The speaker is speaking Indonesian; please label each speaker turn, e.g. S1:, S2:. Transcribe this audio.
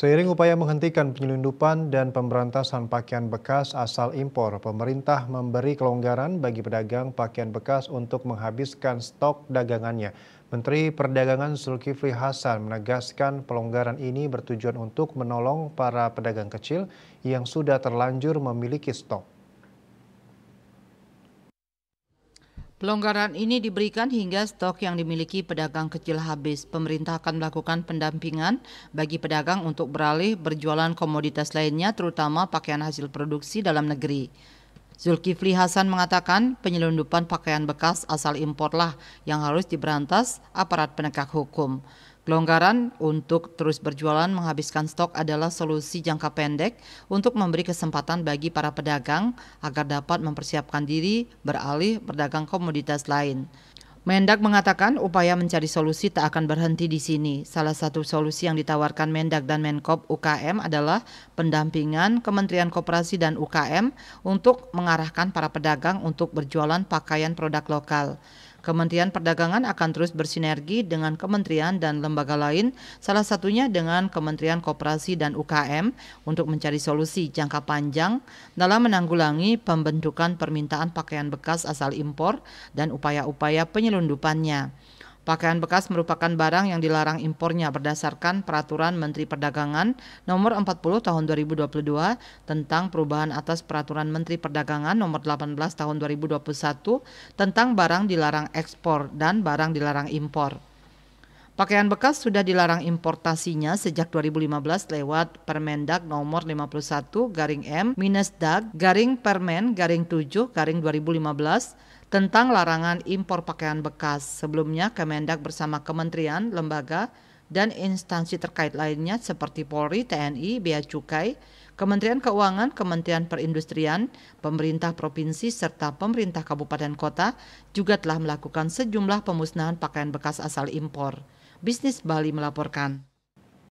S1: Seiring upaya menghentikan penyelundupan dan pemberantasan pakaian bekas asal impor, pemerintah memberi kelonggaran bagi pedagang pakaian bekas untuk menghabiskan stok dagangannya. Menteri Perdagangan Zulkifli Hasan menegaskan pelonggaran ini bertujuan untuk menolong para pedagang kecil yang sudah terlanjur memiliki stok.
S2: Pelonggaran ini diberikan hingga stok yang dimiliki pedagang kecil habis. Pemerintah akan melakukan pendampingan bagi pedagang untuk beralih berjualan komoditas lainnya terutama pakaian hasil produksi dalam negeri. Zulkifli Hasan mengatakan penyelundupan pakaian bekas asal imporlah yang harus diberantas aparat penegak hukum. Kelonggaran untuk terus berjualan menghabiskan stok adalah solusi jangka pendek untuk memberi kesempatan bagi para pedagang agar dapat mempersiapkan diri beralih berdagang komoditas lain. Mendak mengatakan upaya mencari solusi tak akan berhenti di sini. Salah satu solusi yang ditawarkan Mendak dan Menkop UKM adalah pendampingan Kementerian Koperasi dan UKM untuk mengarahkan para pedagang untuk berjualan pakaian produk lokal. Kementerian Perdagangan akan terus bersinergi dengan kementerian dan lembaga lain, salah satunya dengan Kementerian Koperasi dan UKM untuk mencari solusi jangka panjang dalam menanggulangi pembentukan permintaan pakaian bekas asal impor dan upaya-upaya penyelundupannya. Pakaian bekas merupakan barang yang dilarang impornya berdasarkan peraturan Menteri Perdagangan nomor 40 tahun 2022 tentang perubahan atas peraturan Menteri Perdagangan nomor 18 tahun 2021 tentang barang dilarang ekspor dan barang dilarang impor. Pakaian bekas sudah dilarang importasinya sejak 2015 lewat Permendag nomor 51 garing M minus Dag garing Permen garing 7 garing 2015 tentang larangan impor pakaian bekas. Sebelumnya Kemendag bersama kementerian, lembaga, dan instansi terkait lainnya seperti Polri, TNI, Bea Cukai, Kementerian Keuangan, Kementerian Perindustrian, pemerintah provinsi serta pemerintah kabupaten kota juga telah melakukan sejumlah pemusnahan pakaian bekas asal impor. Bisnis Bali melaporkan.